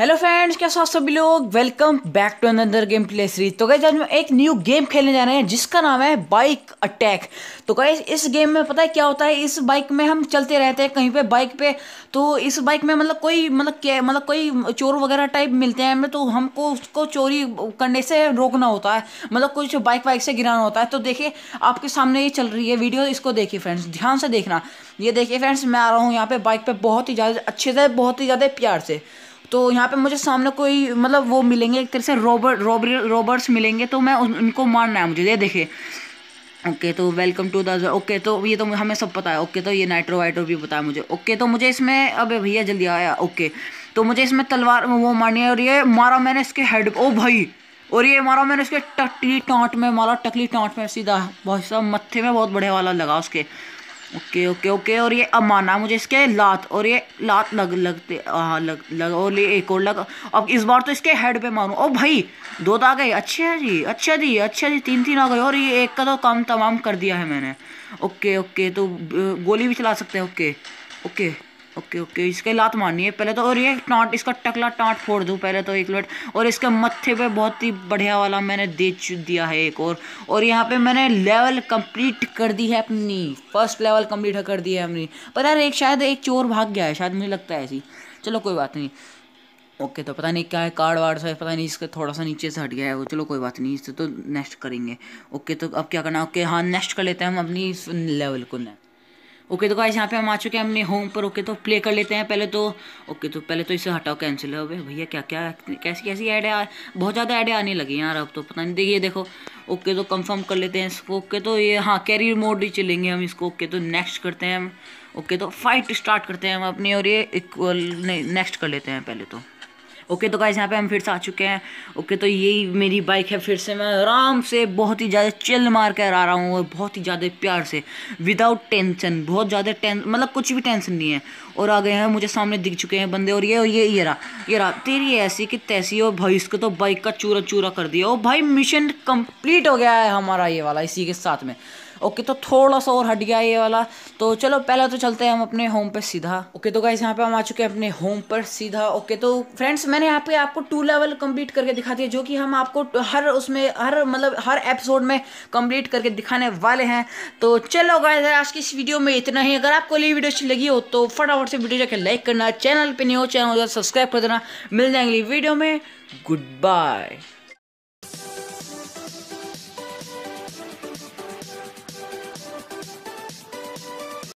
hello friends क्या आप सभी लोग welcome back to another game play series तो गाइज आज एक न्यू गेम खेलने जा रहे हैं जिसका नाम है बाइक अटैक तो गाइज इस गेम में पता है क्या होता है इस बाइक में हम चलते रहते हैं कहीं पे बाइक पे तो इस बाइक में मतलब कोई मतलब क्या मतलब कोई चोर वगैरह टाइप मिलते हैं हमें तो हमको उसको चोरी करने से रोकना होता है मतलब कुछ बाइक वाइक से गिराना होता है तो देखिए आपके सामने ये चल रही है वीडियो इसको देखिए फ्रेंड्स ध्यान से देखना ये देखिए फ्रेंड्स मैं आ रहा हूँ यहाँ पे बाइक पर बहुत ही ज़्यादा अच्छे से बहुत ही ज़्यादा प्यार से तो यहाँ पे मुझे सामने कोई मतलब वो मिलेंगे एक तरह से रोबर्ट रोबर रोबर्ट्स मिलेंगे तो मैं उन, उनको मारना है मुझे ये देखिए ओके तो वेलकम टू द ओके तो ये तो हमें सब पता है ओके तो ये नाइट्रो वाइट्रो भी पता है मुझे ओके तो मुझे इसमें अबे भैया जल्दी आया ओके तो मुझे इसमें तलवार वो मारनी है और ये मारा मैंने इसके हेड ओ भाई और ये मारा मैंने उसके टकली टाँट में मारा टकली टाँट में सीधा बहुत सब मत्थे में बहुत बढ़िया वाला लगा उसके ओके ओके ओके और ये अमाना मुझे इसके लात और ये लात लग लगते हाँ लग लग और ये एक और लग अब इस बार तो इसके हेड पे मारूँ ओ भाई दो तो आ गए अच्छे हैं जी अच्छा जी अच्छा जी तीन तीन आ गए और ये एक का तो काम तमाम कर दिया है मैंने ओके ओके तो गोली भी चला सकते हैं ओके ओके ओके ओके इसके लात मारनी है पहले तो और ये टाँट इसका टकला टाँट फोड़ दूँ पहले तो एक लट और इसके मत्थे पे बहुत ही बढ़िया वाला मैंने दे दिया है एक और और यहाँ पे मैंने लेवल कंप्लीट कर दी है अपनी फर्स्ट लेवल कंप्लीट कर दी है अपनी पर यार एक शायद एक चोर भाग गया है शायद मुझे लगता है ऐसी चलो कोई बात नहीं ओके तो पता नहीं क्या है कार्ड वार्ड से पता नहीं इसका थोड़ा सा नीचे से हट गया है वो चलो कोई बात नहीं इससे तो नेक्स्ट करेंगे ओके तो अब क्या करना ओके हाँ नेक्स्ट कर लेते हैं हम अपनी लेवल को नेक्स्ट ओके तो गाइस यहाँ पे हम आ चुके हैं हमने होम पर ओके तो प्ले कर लेते हैं पहले तो ओके तो पहले तो इसे हटाओ कैंसिल हो गए भैया क्या क्या कैसी कैसी ऐड आ बहुत ज़्यादा ऐड आने लगी यार अब तो पता नहीं देखिए देखो ओके तो कंफर्म कर लेते हैं इसको ओके तो ये हाँ कैरियर मोड ही चलेंगे हम इसको ओके तो नेक्स्ट करते हैं हम ओके तो फाइट स्टार्ट करते हैं हम अपनी और ये इक्वल नेक्स्ट कर लेते हैं पहले तो ओके तो गाइज यहाँ पे हम फिर से आ चुके हैं ओके तो यही मेरी बाइक है फिर से मैं आराम से बहुत ही ज़्यादा चिल मार कर आ रहा हूँ और बहुत ही ज़्यादा प्यार से विदाउट टेंशन बहुत ज़्यादा टें मतलब कुछ भी टेंशन नहीं है और आ गए हैं मुझे सामने दिख चुके हैं बंदे और ये और ये ये रहा ये रहा तेरी ऐसी कि तैसी और भाई इसको तो बाइक का चूरा चूरा कर दिया ओ भाई मिशन कंप्लीट हो गया है हमारा ये वाला इसी के साथ में ओके तो थोड़ा सा और हट गया ये वाला तो चलो पहले तो चलते हैं हम अपने होम पर सीधा ओके तो गाइज यहाँ पे हम आ चुके हैं अपने होम पर सीधा ओके तो फ्रेंड्स मैंने यहाँ पे आपको टू लेवल कंप्लीट करके दिखा दिया जो कि हम आपको हर उसमें हर मतलब हर एपिसोड में कंप्लीट करके दिखाने वाले हैं तो चलो गाइज आज की इस वीडियो में इतना ही अगर आपको ये वीडियो अच्छी लगी हो तो फटाफट से वीडियो जाकर लाइक करना चैनल पर नहीं हो चैनल सब्सक्राइब कर देना मिल जाएंगे वीडियो में गुड बाय